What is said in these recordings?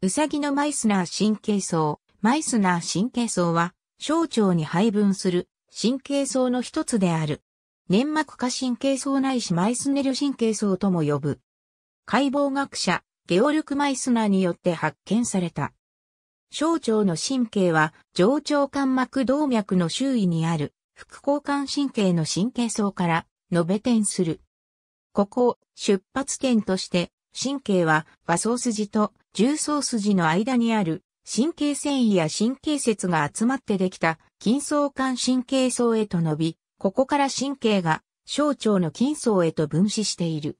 ウサギのマイスナー神経層。マイスナー神経層は、小腸に配分する神経層の一つである。粘膜下神経層ないしマイスネル神経層とも呼ぶ。解剖学者、ゲオルク・マイスナーによって発見された。小腸の神経は、上腸間膜動脈の周囲にある、副交換神経の神経層から、のべ転する。ここを出発点として、神経は和装筋と重装筋の間にある神経繊維や神経節が集まってできた筋層間神経層へと伸び、ここから神経が小腸の筋層へと分子している。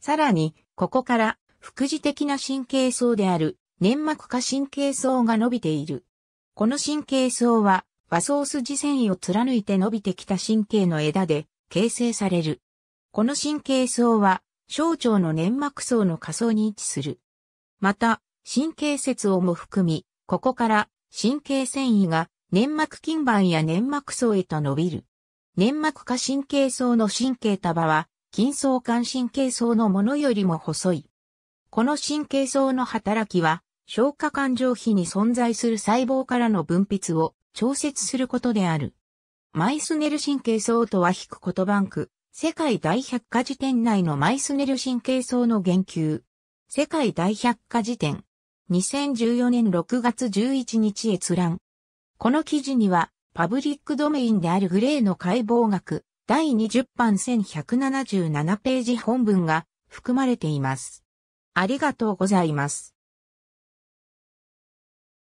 さらに、ここから副次的な神経層である粘膜下神経層が伸びている。この神経層は和装筋繊維を貫いて伸びてきた神経の枝で形成される。この神経層は小腸の粘膜層の下層に位置する。また、神経節をも含み、ここから神経繊維が粘膜筋板や粘膜層へと伸びる。粘膜下神経層の神経束は、筋層間神経層のものよりも細い。この神経層の働きは、消化管上皮に存在する細胞からの分泌を調節することである。マイスネル神経層とは引く言葉んく、世界大百科事典内のマイスネル神経層の言及。世界大百科事典。2014年6月11日閲覧。この記事には、パブリックドメインであるグレーの解剖学、第20版1177ページ本文が含まれています。ありがとうございます。